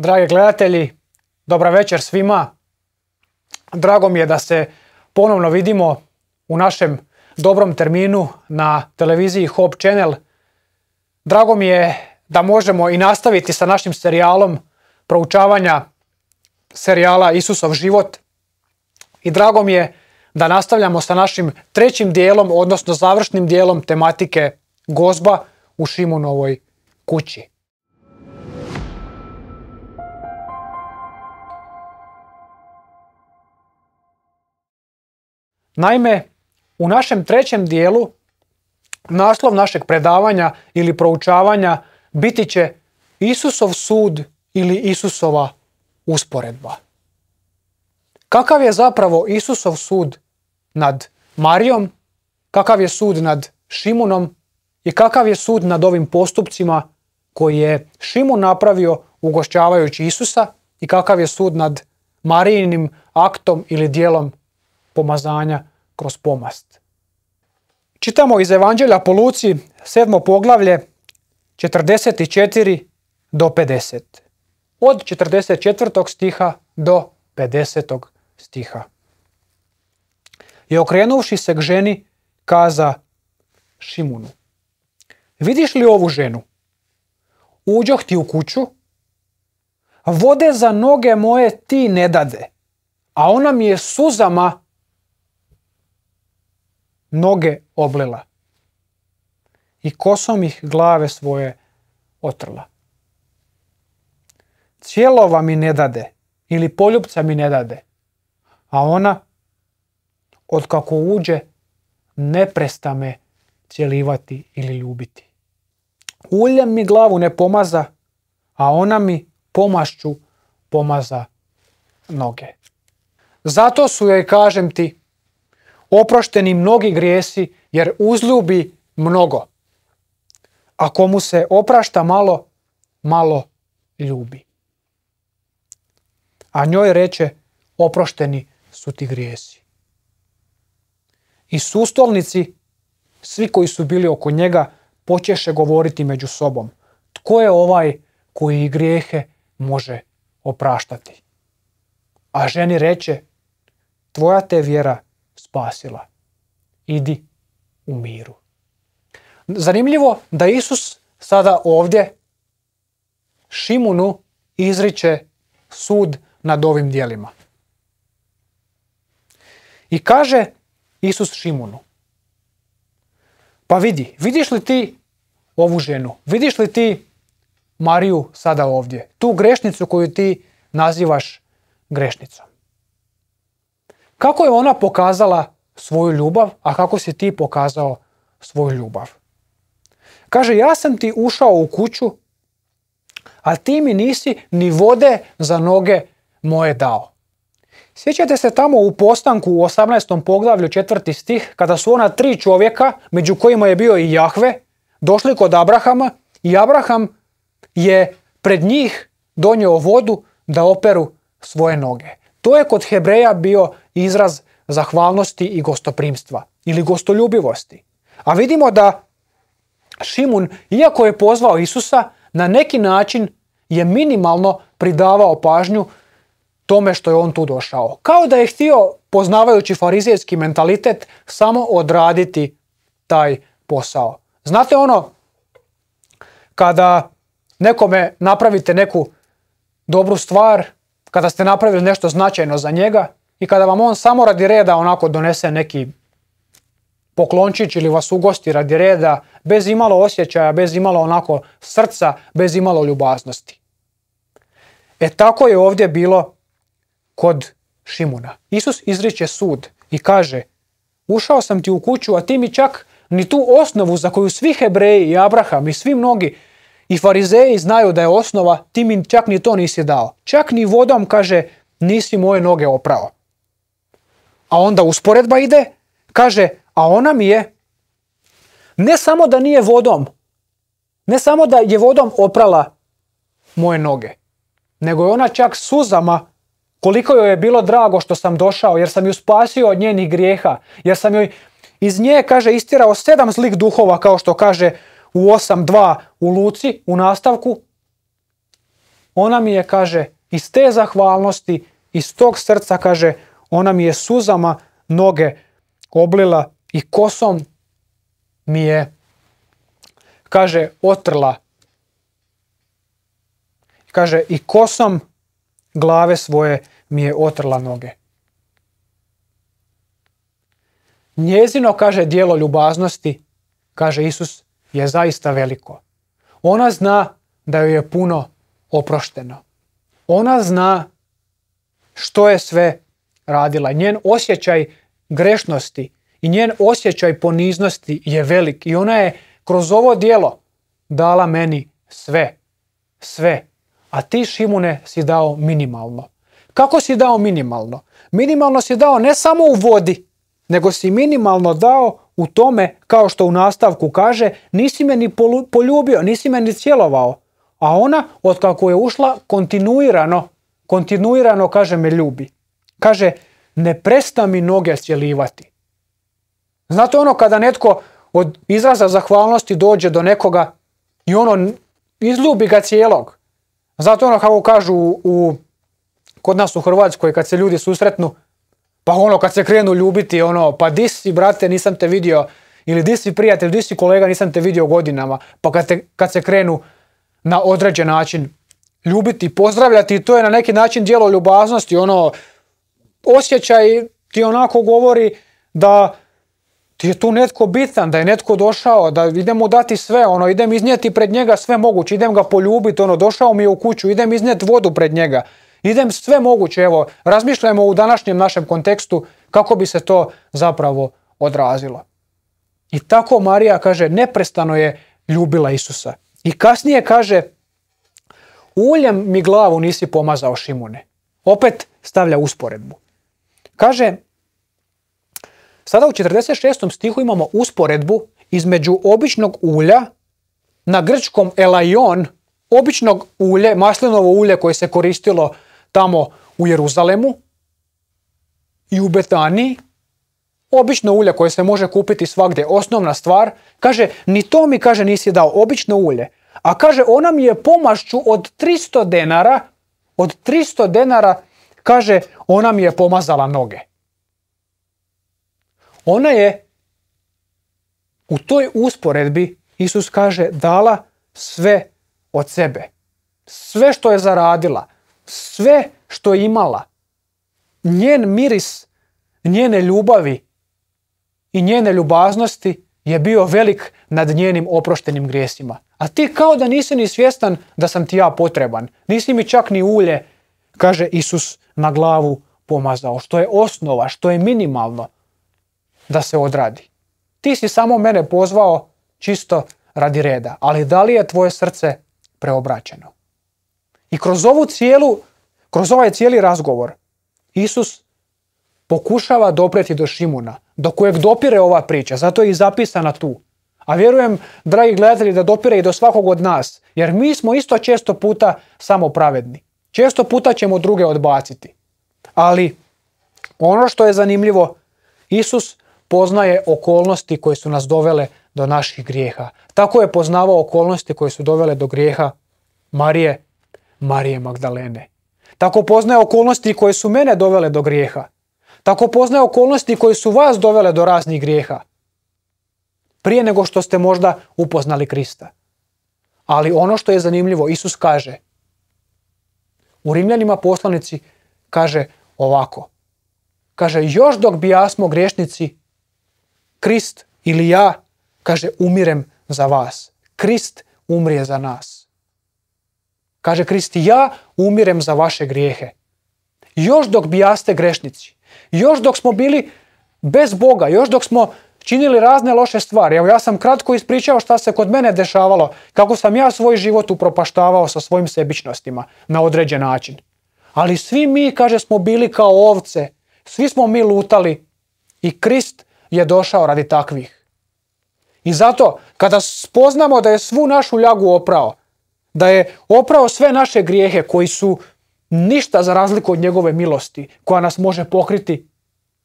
Dragi gledatelji, dobra večer svima. Drago mi je da se ponovno vidimo u našem dobrom terminu na televiziji Hope Channel. Drago mi je da možemo i nastaviti sa našim serijalom proučavanja serijala Isusov život. I drago mi je da nastavljamo sa našim trećim dijelom, odnosno završnim dijelom tematike gozba u Šimunovoj kući. Naime, u našem trećem dijelu naslov našeg predavanja ili proučavanja biti će Isusov sud ili Isusova usporedba. Kakav je zapravo Isusov sud nad Marijom, kakav je sud nad Šimunom i kakav je sud nad ovim postupcima koji je Šimun napravio ugošćavajući Isusa i kakav je sud nad Marijinim aktom ili dijelom pomazanja kroz pomast. Čitamo iz Evanđelja po Luci, sedmo poglavlje, 44 do 50. Od 44. stiha do 50. stiha. I okrenuvši se k ženi, kaza Šimunu. Vidiš li ovu ženu? Uđoh ti u kuću, vode za noge moje ti ne dade, a ona mi je suzama noge oblila i kosom ih glave svoje otrla. Cijelova mi ne dade ili poljubca mi ne dade, a ona, otkako uđe, ne presta me cijelivati ili ljubiti. Uljem mi glavu ne pomaza, a ona mi pomašću pomaza noge. Zato su joj, kažem ti, oprošteni mnogi grijesi, jer uzljubi mnogo. A komu se oprašta malo, malo ljubi. A njoj reče, oprošteni su ti grijesi. I sustolnici, svi koji su bili oko njega, počeše govoriti među sobom. Tko je ovaj koji grijehe može opraštati? A ženi reče, tvoja te vjera spasila. Idi u miru. Zanimljivo da Isus sada ovdje Šimunu izriče sud nad ovim dijelima. I kaže Isus Šimunu. Pa vidi, vidiš li ti ovu ženu? Vidiš li ti Mariju sada ovdje? Tu grešnicu koju ti nazivaš grešnicom. Kako je ona pokazala svoju ljubav, a kako si ti pokazao svoju ljubav? Kaže, ja sam ti ušao u kuću, a ti mi nisi ni vode za noge moje dao. Sjećate se tamo u postanku u 18. poglavlju četvrti stih, kada su ona tri čovjeka, među kojima je bio i Jahve, došli kod Abrahama i Abraham je pred njih donio vodu da operu svoje noge. To je kod Hebreja bio izraz zahvalnosti i gostoprimstva ili gostoljubivosti. A vidimo da Šimun, iako je pozvao Isusa, na neki način je minimalno pridavao pažnju tome što je on tu došao. Kao da je htio, poznavajući farizijski mentalitet, samo odraditi taj posao. Znate ono, kada nekome napravite neku dobru stvar, kada ste napravili nešto značajno za njega i kada vam on samo radi reda onako donese neki poklončić ili vas ugosti radi reda, bez imalo osjećaja, bez imalo onako srca, bez imalo ljubaznosti. E tako je ovdje bilo kod Šimuna. Isus izriče sud i kaže ušao sam ti u kuću, a ti mi čak ni tu osnovu za koju svi Hebreji i Abraham i svi mnogi i farizeji znaju da je osnova, ti mi čak ni to nisi dao. Čak ni vodom, kaže, nisi moje noge oprao. A onda usporedba ide, kaže, a ona mi je, ne samo da nije vodom, ne samo da je vodom oprala moje noge, nego je ona čak suzama koliko joj je bilo drago što sam došao, jer sam ju spasio od njenih grijeha, jer sam joj iz nje, kaže, istirao sedam zlik duhova, kao što kaže u 8.2 u Luci, u nastavku, ona mi je, kaže, iz te zahvalnosti, iz tog srca, kaže, ona mi je suzama noge oblila i kosom mi je, kaže, otrla. Kaže, i kosom glave svoje mi je otrla noge. Njezino, kaže, dijelo ljubaznosti, kaže Isus, je zaista veliko. Ona zna da joj je puno oprošteno. Ona zna što je sve radila. Njen osjećaj grešnosti i njen osjećaj poniznosti je velik i ona je kroz ovo dijelo dala meni sve. Sve. A ti Šimune si dao minimalno. Kako si dao minimalno? Minimalno si dao ne samo u vodi, nego si minimalno dao u tome, kao što u nastavku kaže, nisi me ni poljubio, nisi me ni cjelovao. A ona, otkako je ušla, kontinuirano, kontinuirano, kaže, me ljubi. Kaže, ne presta mi noge cjelivati. Znate ono kada netko od izraza zahvalnosti dođe do nekoga i ono izljubi ga cijelog. Zato ono kako kažu u, kod nas u Hrvatskoj kad se ljudi susretnu, pa ono kad se krenu ljubiti, ono, pa di si brate, nisam te vidio, ili di si prijatelj, di si kolega, nisam te vidio godinama. Pa kad, te, kad se krenu na određen način ljubiti, pozdravljati, i to je na neki način dijelo ljubaznosti, ono, osjećaj ti onako govori da ti je tu netko bitan, da je netko došao, da idem mu dati sve, ono, idem iznijeti pred njega sve moguće, idem ga poljubiti, ono, došao mi je u kuću, idem iznijeti vodu pred njega. Idem sve moguće, evo, razmišljajmo u današnjem našem kontekstu kako bi se to zapravo odrazilo. I tako Marija kaže, neprestano je ljubila Isusa. I kasnije kaže, uljem mi glavu nisi pomazao Šimune. Opet stavlja usporedbu. Kaže, sada u 46. stihu imamo usporedbu između običnog ulja na grčkom elaion, običnog ulje, maslinovo ulje koje se koristilo tamo u Jeruzalemu i u Betaniji, obično ulje koje se može kupiti svakde, osnovna stvar, kaže, ni to mi, kaže, nisi dao, obično ulje. A kaže, ona mi je pomašću od 300 denara, od 300 denara, kaže, ona mi je pomazala noge. Ona je u toj usporedbi, Isus kaže, dala sve od sebe. Sve što je zaradila, sve što je imala, njen miris, njene ljubavi i njene ljubaznosti je bio velik nad njenim oproštenim grijesima. A ti kao da nisi ni svjestan da sam ti ja potreban. Nisi mi čak ni ulje, kaže Isus na glavu pomazao. Što je osnova, što je minimalno da se odradi. Ti si samo mene pozvao čisto radi reda. Ali da li je tvoje srce preobraćeno? I kroz ovu cijelu, kroz ovaj cijeli razgovor, Isus pokušava dopreti do Šimuna, do kojeg dopire ova priča, zato je i zapisana tu. A vjerujem, dragi gledatelji, da dopire i do svakog od nas, jer mi smo isto često puta samo Često puta ćemo druge odbaciti. Ali ono što je zanimljivo, Isus poznaje okolnosti koje su nas dovele do naših grijeha. Tako je poznavao okolnosti koje su dovele do grijeha Marije Marije Magdalene. Tako poznaje okolnosti koje su mene dovele do grijeha. Tako poznaje okolnosti koje su vas dovele do raznih grijeha. Prije nego što ste možda upoznali Krista. Ali ono što je zanimljivo, Isus kaže, u Rimljanima poslanici kaže ovako. Kaže, još dok bi smo griješnici, Krist ili ja, kaže, umirem za vas. Krist umrije za nas. Kaže Kristi, ja umirem za vaše grijehe. Još dok jaste grešnici, još dok smo bili bez Boga, još dok smo činili razne loše stvari. Evo ja sam kratko ispričao šta se kod mene dešavalo, kako sam ja svoj život upropaštavao sa svojim sebičnostima na određen način. Ali svi mi, kaže, smo bili kao ovce, svi smo mi lutali i Krist je došao radi takvih. I zato, kada spoznamo da je svu našu ljagu oprao, da je oprao sve naše grijehe koji su ništa za razliku od njegove milosti koja nas može pokriti.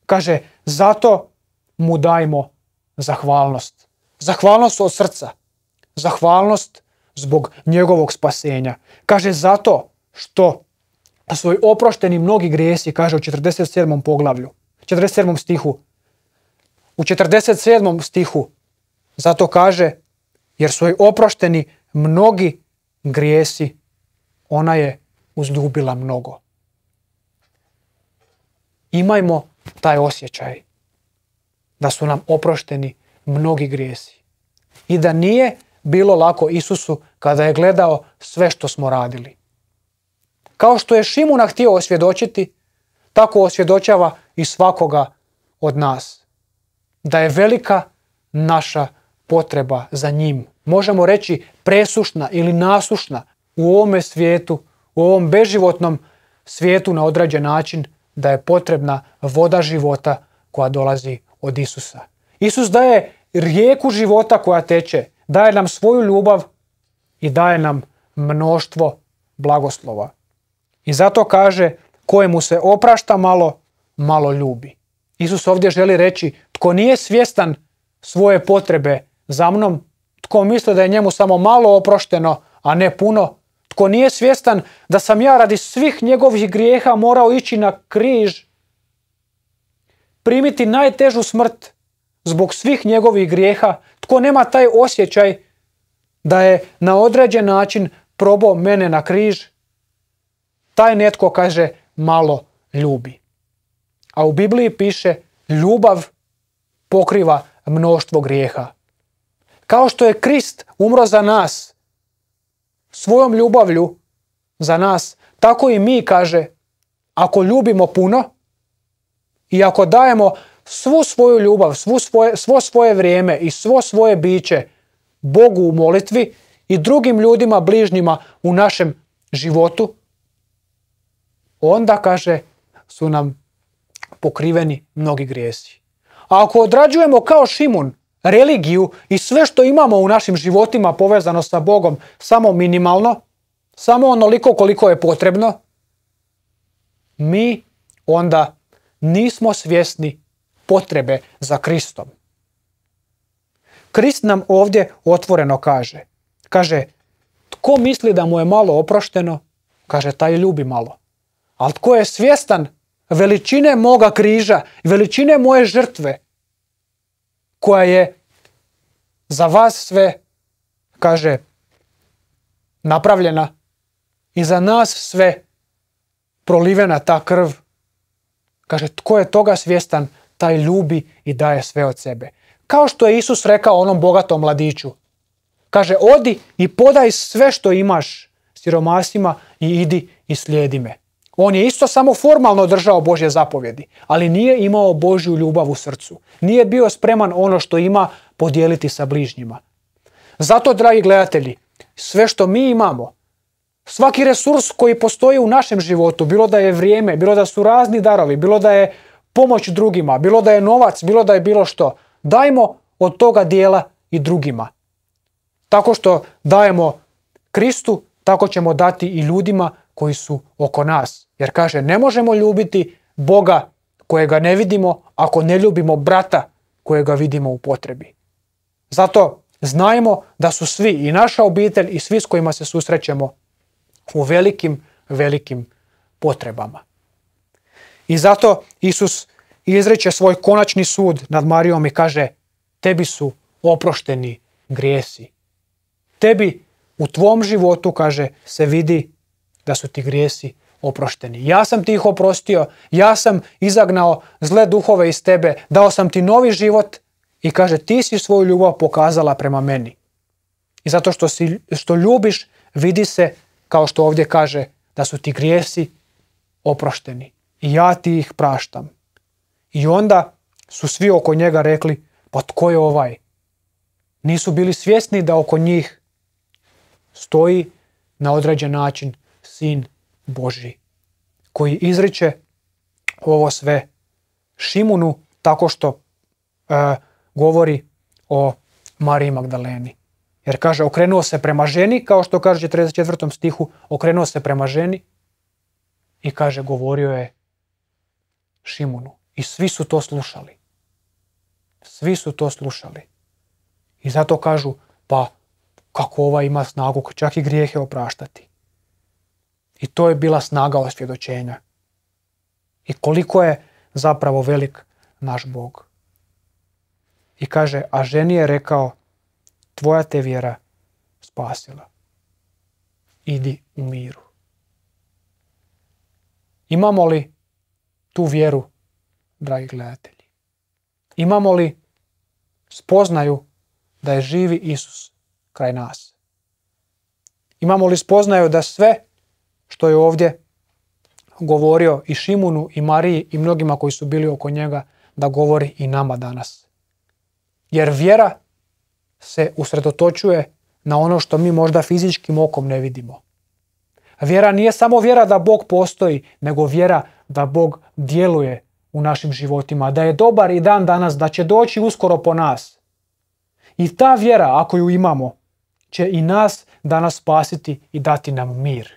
Kaže, zato mu dajmo zahvalnost. Zahvalnost od srca. Zahvalnost zbog njegovog spasenja. Kaže, zato što su oprošteni mnogi grijesi, kaže u 47. poglavlju, 47. stihu. U 47. stihu zato kaže, jer su oprošteni mnogi grijesi, ona je uzdubila mnogo. Imajmo taj osjećaj da su nam oprošteni mnogi grijesi i da nije bilo lako Isusu kada je gledao sve što smo radili. Kao što je Šimuna htio osvjedočiti, tako osvjedočava i svakoga od nas. Da je velika naša potreba za njim. Možemo reći presušna ili nasušna u ovome svijetu, u ovom beživotnom svijetu na određen način da je potrebna voda života koja dolazi od Isusa. Isus daje rijeku života koja teče, daje nam svoju ljubav i daje nam mnoštvo blagoslova. I zato kaže kojemu se oprašta malo, malo ljubi. Isus ovdje želi reći tko nije svjestan svoje potrebe za mnom, tko misle da je njemu samo malo oprošteno, a ne puno, tko nije svjestan da sam ja radi svih njegovih grijeha morao ići na križ, primiti najtežu smrt zbog svih njegovih grijeha, tko nema taj osjećaj da je na određen način probao mene na križ, taj netko kaže malo ljubi. A u Bibliji piše ljubav pokriva mnoštvo grijeha. Kao što je Krist umro za nas, svojom ljubavlju za nas, tako i mi, kaže, ako ljubimo puno i ako dajemo svu svoju ljubav, svu svoje, svo svoje vrijeme i svo svoje biće Bogu u molitvi i drugim ljudima bližnjima u našem životu, onda, kaže, su nam pokriveni mnogi grijesi. A ako odrađujemo kao Šimun, religiju i sve što imamo u našim životima povezano sa Bogom samo minimalno, samo onoliko koliko je potrebno, mi onda nismo svjesni potrebe za Kristom. Krist nam ovdje otvoreno kaže. Kaže, tko misli da mu je malo oprošteno, kaže, taj ljubi malo. Ali tko je svjestan veličine moga križa, veličine moje žrtve, koja je za vas sve, kaže, napravljena i za nas sve prolivena ta krv. Kaže, tko je toga svjestan, taj ljubi i daje sve od sebe. Kao što je Isus rekao onom bogatom mladiću. Kaže, odi i podaj sve što imaš siromasima i idi i slijedi me. On je isto samo formalno držao Božje zapovjedi, ali nije imao Božju ljubav u srcu. Nije bio spreman ono što ima podijeliti sa bližnjima. Zato, dragi gledatelji, sve što mi imamo, svaki resurs koji postoji u našem životu, bilo da je vrijeme, bilo da su razni darovi, bilo da je pomoć drugima, bilo da je novac, bilo da je bilo što, dajmo od toga dijela i drugima. Tako što dajemo Kristu tako ćemo dati i ljudima koji su oko nas. Jer kaže, ne možemo ljubiti Boga kojega ne vidimo ako ne ljubimo brata kojega vidimo u potrebi. Zato znajmo da su svi, i naša obitelj i svi s kojima se susrećemo, u velikim, velikim potrebama. I zato Isus izreće svoj konačni sud nad Marijom i kaže tebi su oprošteni grijesi. Tebi u tvom životu, kaže, se vidi da su ti grijesi oprošteni. Ja sam ti ih oprostio, ja sam izagnao zle duhove iz tebe, dao sam ti novi život i kaže, ti si svoju ljubav pokazala prema meni. I zato što, što ljubiš, vidi se, kao što ovdje kaže, da su ti grijesi oprošteni. I ja ti ih praštam. I onda su svi oko njega rekli, pa tko je ovaj? Nisu bili svjesni da oko njih stoji na određen način sin Boži koji izriče ovo sve Šimunu tako što e, govori o Mariji Magdaleni. Jer kaže, okrenuo se prema ženi, kao što kaže u 34. stihu, okrenuo se prema ženi i kaže, govorio je Šimunu. I svi su to slušali. Svi su to slušali. I zato kažu, pa kako ova ima snagu čak i grijehe opraštati. I to je bila snaga osvjedočenja. I koliko je zapravo velik naš Bog. I kaže, a ženi je rekao, tvoja te vjera spasila. Idi u miru. Imamo li tu vjeru, dragi gledatelji? Imamo li spoznaju da je živi Isus kraj nas? Imamo li spoznaju da sve što je ovdje govorio i Šimunu i Mariji i mnogima koji su bili oko njega da govori i nama danas? Jer vjera se usredotočuje na ono što mi možda fizičkim okom ne vidimo. Vjera nije samo vjera da Bog postoji, nego vjera da Bog djeluje u našim životima, da je dobar i dan danas, da će doći uskoro po nas. I ta vjera, ako ju imamo, će i nas danas spasiti i dati nam mir.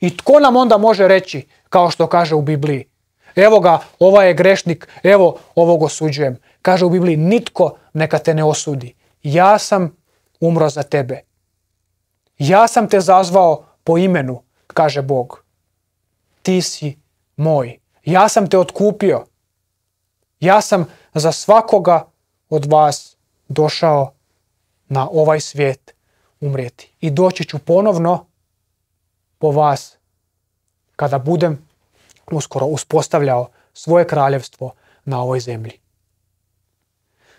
I tko nam onda može reći, kao što kaže u Bibliji, evo ga, ovaj je grešnik, evo, ovog osuđujem. Kaže u Bibliji, nitko neka te ne osudi. Ja sam umro za tebe. Ja sam te zazvao po imenu, kaže Bog. Ti si moj. Ja sam te otkupio. Ja sam za svakoga od vas došao na ovaj svijet umrijeti. I doći ću ponovno po vas kada budem uskoro uspostavljao svoje kraljevstvo na ovoj zemlji.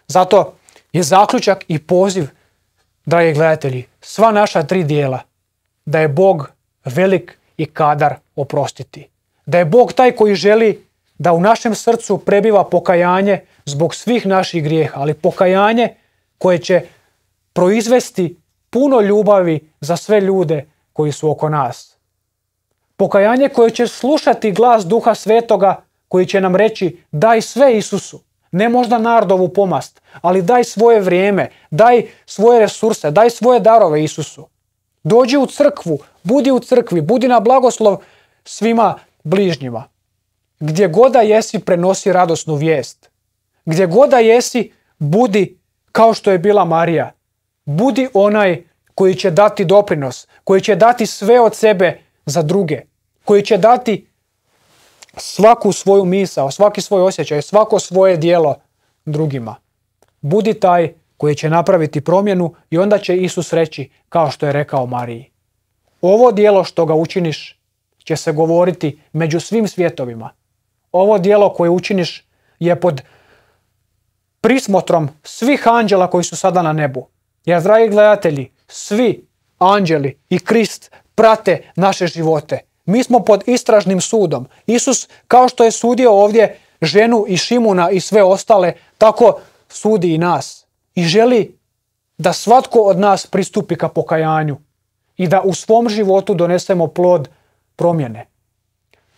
Zato je zaključak i poziv, dragi gledatelji, sva naša tri dijela, da je Bog velik i kadar oprostiti. Da je Bog taj koji želi da u našem srcu prebiva pokajanje zbog svih naših grijeha, ali pokajanje koje će proizvesti puno ljubavi za sve ljude koji su oko nas. Pokajanje koje će slušati glas Duha Svetoga koji će nam reći daj sve Isusu, ne možda nardovu pomast, ali daj svoje vrijeme, daj svoje resurse, daj svoje darove Isusu. Dođi u crkvu, budi u crkvi, budi na blagoslov svima bližnjima. Gdje goda jesi, prenosi radosnu vijest. Gdje goda jesi, budi kao što je bila Marija. Budi onaj koji će dati doprinos, koji će dati sve od sebe za druge, koji će dati svaku svoju misao, svaki svoj osjećaj, svako svoje dijelo drugima. Budi taj koji će napraviti promjenu i onda će Isus reći kao što je rekao Mariji. Ovo dijelo što ga učiniš će se govoriti među svim svjetovima. Ovo dijelo koje učiniš je pod prismotrom svih anđela koji su sada na nebu. Jer, dragi gledatelji, svi anđeli i Krist prate naše živote. Mi smo pod istražnim sudom. Isus, kao što je sudio ovdje ženu i Šimuna i sve ostale, tako sudi i nas. I želi da svatko od nas pristupi ka pokajanju i da u svom životu donesemo plod promjene.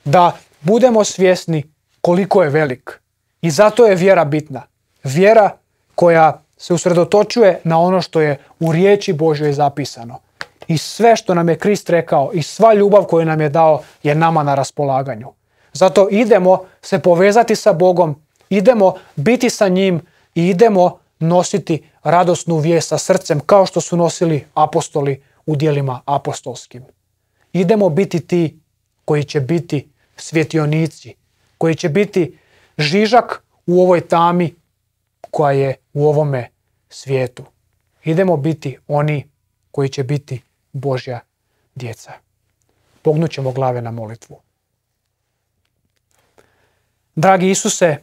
Da budemo svjesni koliko je velik. I zato je vjera bitna. Vjera koja se usredotočuje na ono što je u riječi Božjoj zapisano. I sve što nam je Krist rekao i sva ljubav koju nam je dao je nama na raspolaganju. Zato idemo se povezati sa Bogom, idemo biti sa njim i idemo nositi radosnu vijest sa srcem kao što su nosili apostoli u dijelima apostolskim. Idemo biti ti koji će biti svjetionici, koji će biti žižak u ovoj tami koja je u ovome svijetu. Idemo biti oni koji će biti Božja djeca. ćemo glave na molitvu. Dragi Isuse,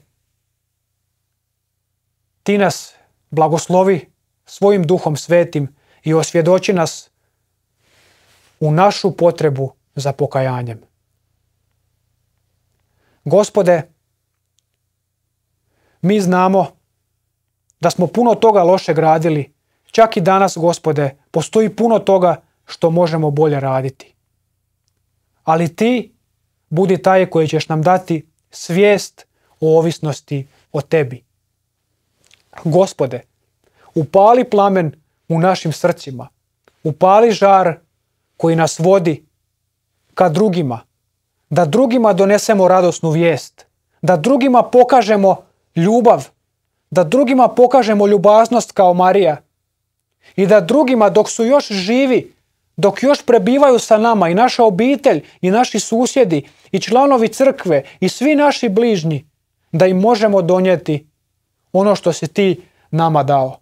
ti nas blagoslovi svojim duhom svetim i osvjedoči nas u našu potrebu za pokajanjem. Gospode, mi znamo da smo puno toga loše gradili. Čak i danas, gospode, postoji puno toga što možemo bolje raditi. Ali ti budi taj koji ćeš nam dati svijest o ovisnosti o tebi. Gospode, upali plamen u našim srcima. Upali žar koji nas vodi ka drugima. Da drugima donesemo radosnu vijest. Da drugima pokažemo ljubav da drugima pokažemo ljubaznost kao Marija i da drugima dok su još živi, dok još prebivaju sa nama i naša obitelj i naši susjedi i članovi crkve i svi naši bližnji, da im možemo donijeti ono što si ti nama dao.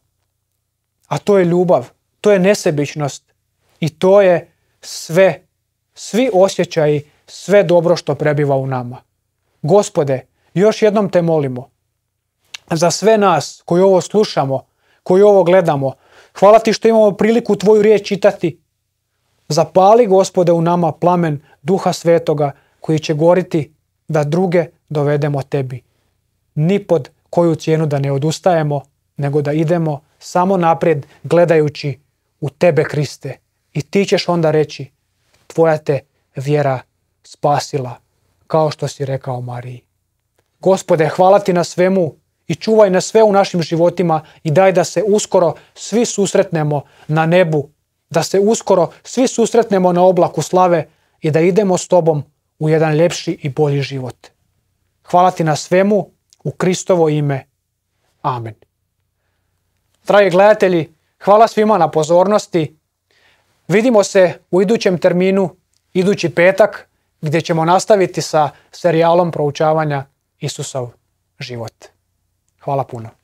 A to je ljubav, to je nesebičnost i to je sve, svi osjećaji, sve dobro što prebiva u nama. Gospode, još jednom te molimo, za sve nas koji ovo slušamo, koji ovo gledamo. Hvala ti što imamo priliku tvoju riječ čitati. Zapali, gospode, u nama plamen duha svetoga koji će goriti da druge dovedemo tebi. Ni pod koju cijenu da ne odustajemo, nego da idemo samo naprijed gledajući u tebe, Kriste. I ti ćeš onda reći, tvoja te vjera spasila, kao što si rekao Mariji. Gospode, hvala ti na svemu i čuvaj nas sve u našim životima i daj da se uskoro svi susretnemo na nebu, da se uskoro svi susretnemo na oblaku slave i da idemo s tobom u jedan ljepši i bolji život. Hvala ti na svemu u Kristovo ime. Amen. Dragi gledatelji, hvala svima na pozornosti. Vidimo se u idućem terminu, idući petak, gdje ćemo nastaviti sa serijalom proučavanja Isusov život. Hvala puno.